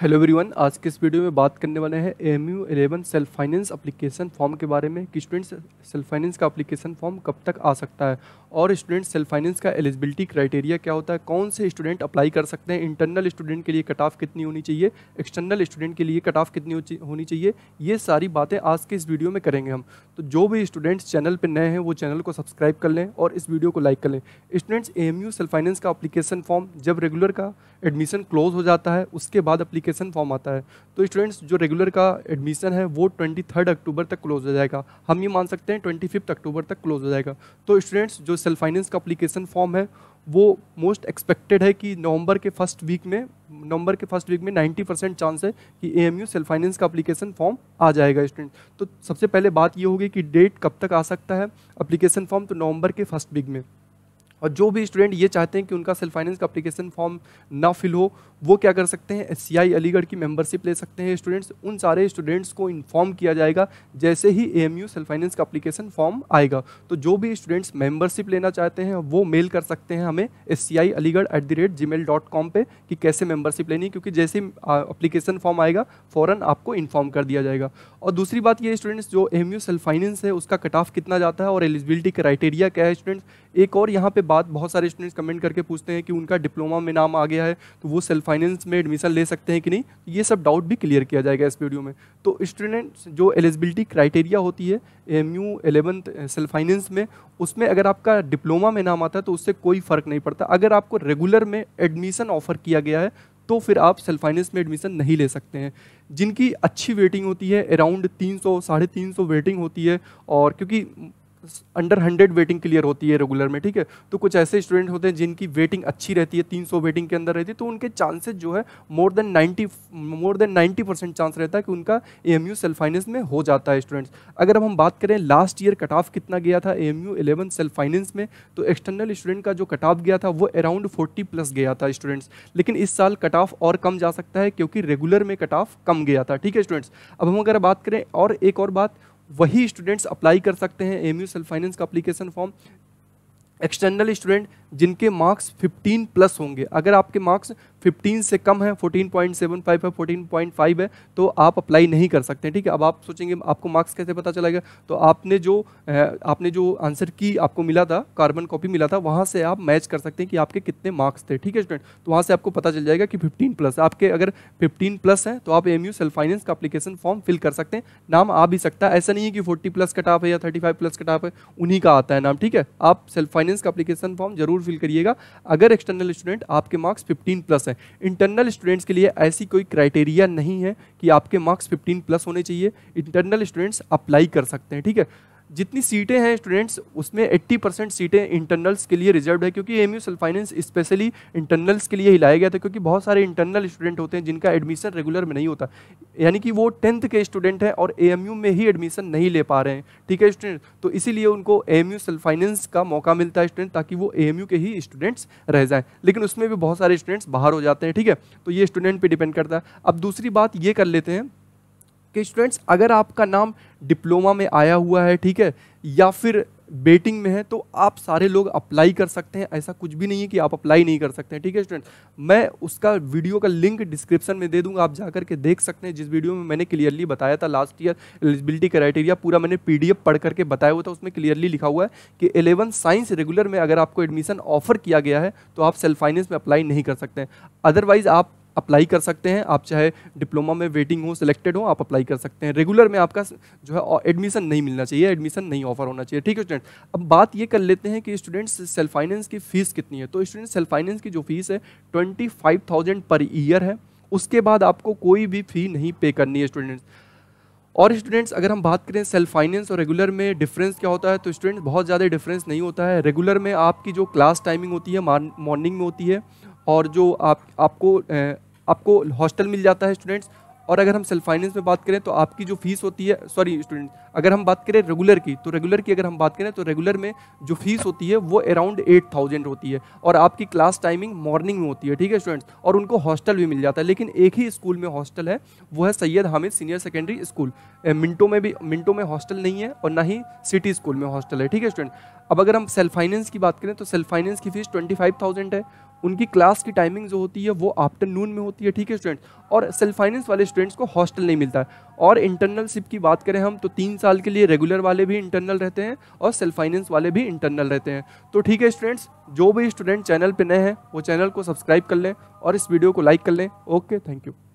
hello everyone आज के इस वीडियो में बात करने वाले हैं M U eleven self finance application form के बारे में कि स्टूडेंट्स सेल्फ फाइनेंस का अप्लीकेशन फॉर्म कब तक आ सकता है और स्टूडेंट सेल्फ फाइनेंस का एलिजिबिलिटी क्राइटेरिया क्या होता है कौन से स्टूडेंट अप्लाई कर सकते हैं इंटरनल स्टूडेंट के लिए कट ऑफ कितनी होनी चाहिए एक्सटर्नल स्टूडेंट के लिए कट ऑफ कितनी होनी चाहिए ये सारी बातें आज के इस वीडियो में करेंगे हम तो जो भी स्टूडेंट्स चैनल पर नए हैं वो चैनल को सब्सक्राइब कर लें और इस वीडियो को लाइक कर लें students A M U self finance का अप्लीकेशन फॉर्म जब रेगुलर का एडमिशन क्लोज हो जाता है उसके बाद अप्लीकेशन फॉर्म आता है तो स्टूडेंट्स जो रेगुलर का एडमिशन है वो ट्वेंटी अक्टूबर तक क्लोज हो जाएगा हम ये मान सकते हैं ट्वेंटी अक्टूबर तक क्लोज हो जाएगा तो स्टूडेंट्स जो सेल्फ फाइनेंस का अप्लीकेशन फॉर्म है वो मोस्ट एक्सपेक्टेड है कि नवंबर के फर्स्ट वीक में नवंबर के फर्स्ट वीक में 90 परसेंट चांस है कि A M U self finance का अप्लीकेशन फॉर्म आ जाएगा स्टूडेंट तो सबसे पहले बात ये होगी कि डेट कब तक आ सकता है अप्लीकेशन फॉर्म तो नवंबर के फर्स्ट वीक में और जो भी स्टूडेंट ये चाहते हैं कि उनका सेल्फ फाइनेंस का अप्लीकेशन फॉर्म ना फिल हो वो क्या कर सकते हैं एस अलीगढ़ की मेम्बरशिप ले सकते हैं स्टूडेंट्स उन सारे स्टूडेंट्स को इन्फॉर्म किया जाएगा जैसे ही ए सेल्फ फाइनेंस का अप्लीकेशन फॉर्म आएगा तो जो भी स्टूडेंट्स मेम्बरशिप लेना चाहते हैं वो मेल कर सकते हैं हमें S Aligarh at the rate G mail dot com पर कि कैसे मेम्बरशिप लेनी क्योंकि जैसे अप्लीकेशन फॉर्म आएगा फ़ौरन आपको इन्फॉर्म कर दिया जाएगा और दूसरी बात ये स्टूडेंट्स जो एम सेल्फ फाइनेंस है उसका कट ऑफ कितना जाता है और एलिजिबिलिटी क्राइटेरिया क्या है स्टूडेंट्स एक और यहाँ पे बाद बहुत सारे स्टूडेंट्स कमेंट करके पूछते हैं कि उनका डिप्लोमा में नाम आ गया है तो वो सेल्फ फाइनेंस में एडमिशन ले सकते हैं कि नहीं तो ये सब डाउट भी क्लियर किया जाएगा इस वीडियो में तो स्टूडेंट्स जो एलिजिबिलिटी क्राइटेरिया होती है M U eleventh self finance में उसमें अगर आपका डिप्लोमा में नाम आता है तो उससे कोई फ़र्क नहीं पड़ता अगर आपको रेगुलर में एडमिशन ऑफर किया गया है तो फिर आप सेल्फ फाइनेंस में एडमिशन नहीं ले सकते हैं जिनकी अच्छी वेटिंग होती है अराउंड तीन सौ साढ़े तीन सौ वेटिंग होती है और क्योंकि अंडर हंड्रेड वेटिंग क्लियर होती है रेगुलर में ठीक है तो कुछ ऐसे स्टूडेंट होते हैं जिनकी वेटिंग अच्छी रहती है तीन सौ वेटिंग के अंदर रहती है तो उनके चांसेज जो है more than ninety more than ninety percent chance रहता है कि उनका A M U self finance में हो जाता है स्टूडेंट्स अगर हम बात करें लास्ट ईयर कट ऑफ कितना गया था A M U eleven self finance में तो एक्सटर्नल स्टूडेंट का जो कट ऑफ गया था वो अराउंड फोर्टी प्लस गया था स्टूडेंट्स लेकिन इस साल कट ऑफ और कम जा सकता है क्योंकि रेगुलर में कट ऑफ कम गया था ठीक है स्टूडेंट्स अब हम अगर बात करें और एक और बात वही स्टूडेंट्स अप्लाई कर सकते हैं एम यू सेल्फ फाइनेंस का अप्लीकेशन फॉर्म एक्सटर्नल स्टूडेंट जिनके मार्क्स 15 प्लस होंगे अगर आपके मार्क्स 15 से कम है 14.75 है 14.5 है तो आप अप्लाई नहीं कर सकते ठीक है अब आप सोचेंगे आपको मार्क्स कैसे पता चलेगा तो आपने जो आपने जो आंसर की आपको मिला था कार्बन कॉपी मिला था वहाँ से आप मैच कर सकते हैं कि आपके कितने मार्क्स थे ठीक है स्टूडेंट तो वहाँ से आपको पता चल जाएगा कि फिफ्टीन प्लस आपके अगर फिफ्टीन प्लस हैं तो आप एम यू सेल्फ फाइनेंस का अप्लीकेशन फॉर्म फिल कर सकते हैं नाम आ भी सकता है ऐसा नहीं है कि फोर्टी प्लस कटाफ है या थर्टी फाइव प्लस कटाफ है उन्हीं का आता है नाम ठीक है आप सेल्फ फाइनेंस का अप्लीकेशन फॉर्म जरूर फिल करिएगा अगर एक्सटर्नल स्टूडेंट आपके मार्क्स 15 प्लस हैं इंटरनल स्टूडेंट्स के लिए ऐसी कोई क्राइटेरिया नहीं है कि आपके मार्क्स 15 प्लस होने चाहिए इंटरनल स्टूडेंट्स अप्लाई कर सकते हैं ठीक है जितनी सीटें हैं स्टूडेंट्स उसमें 80 परसेंट सीटें इंटरनल्स के लिए रिजर्व है क्योंकि M U finance specially internals के लिए ही लाया गया था क्योंकि बहुत सारे इंटरनल स्टूडेंट होते हैं जिनका एडमिशन रेगुलर में नहीं होता यानी कि वो टेंथ के स्टूडेंट हैं और ए में ही एडमिशन नहीं ले पा रहे हैं ठीक है स्टूडेंट तो इसीलिए उनको ए एम यू फाइनेंस का मौका मिलता है स्टूडेंट ताकि वो ए के ही स्टूडेंट्स रह जाएँ लेकिन उसमें भी बहुत सारे स्टूडेंट्स बाहर हो जाते हैं ठीक है तो ये स्टूडेंट पर डिपेंड करता है अब दूसरी बात ये कर लेते हैं कि स्टूडेंट्स अगर आपका नाम डिप्लोमा में आया हुआ है ठीक है या फिर बेटिंग में है तो आप सारे लोग अप्लाई कर सकते हैं ऐसा कुछ भी नहीं है कि आप अप्लाई नहीं कर सकते हैं ठीक है स्टूडेंट मैं उसका वीडियो का लिंक डिस्क्रिप्शन में दे दूंगा आप जा करके देख सकते हैं जिस वीडियो में मैंने क्लियरली बताया था लास्ट ईयर एलिजिबिलिटी क्राइटेरिया पूरा मैंने पीडीएफ पढ़ करके बताया हुआ था उसमें क्लियरली लिखा हुआ है कि एलेवन साइंस रेगुलर में अगर आपको एडमिशन ऑफर किया गया है तो आप सेल्फ फाइनेंस में अप्लाई नहीं कर सकते अदरवाइज़ आप अप्लाई कर सकते हैं आप चाहे डिप्लोमा में वेटिंग हो सिलेक्टेड हो आप अप्लाई कर सकते हैं रेगुलर में आपका जो है एडमिशन नहीं मिलना चाहिए एडमिशन नहीं ऑफर होना चाहिए ठीक है स्टूडेंट अब बात ये कर लेते हैं कि स्टूडेंट्स सेल्फ फाइनेंस की फ़ीस कितनी है तो स्टूडेंट सेल्फ फाइनेंस की जो फीस है twenty five thousand per year है उसके बाद आपको कोई भी फ़ी नहीं पे करनी है स्टूडेंट्स और स्टूडेंट्स अगर हम बात करें सेल्फ फाइनेंस और रेगुलर में डिफरेंस क्या होता है तो स्टूडेंट्स बहुत ज़्यादा डिफरेंस नहीं होता है रेगुलर में आपकी जो क्लास टाइमिंग होती है मॉर्निंग में होती है और जो आप आपको आपको हॉस्टल मिल जाता है स्टूडेंट्स और अगर हम सेल्फ फाइनेंस में बात करें तो आपकी जो फीस होती है सॉरी स्टूडेंट अगर हम बात करें रेगुलर की तो रेगुलर की अगर हम बात करें तो रेगुलर में जो फीस होती है वो अराउंड एट थाउजेंड होती है और आपकी क्लास टाइमिंग मॉर्निंग में होती है ठीक है स्टूडेंट्स और उनको हॉस्टल भी मिल जाता है लेकिन एक ही स्कूल में हॉस्टल है वो है Syed Hamid senior secondary school मिनटों में भी मिनटों में हॉस्टल नहीं है और ना ही सिटी स्कूल में हॉस्टल है ठीक है स्टूडेंट अब अगर हम सेल्फ फाइनेंस की बात करें तो सेल्फ फाइनेंस की फीस ट्वेंटी फाइव थाउजेंड है उनकी क्लास की टाइमिंग जो होती है वो आफ्टरनून में होती है ठीक है स्टूडेंट्स और सेल्फ फाइनेंस वाले स्टूडेंट्स को हॉस्टल नहीं मिलता है और इंटरनल की बात करें हम तो तीन साल के लिए रेगुलर वाले भी इंटरनल रहते हैं और सेल्फ फाइनेंस वाले भी इंटरनल रहते हैं तो ठीक है स्टूडेंट्स जो भी स्टूडेंट चैनल पर नए हैं वो चैनल को सब्सक्राइब कर लें और इस वीडियो को लाइक कर लें ओके थैंक यू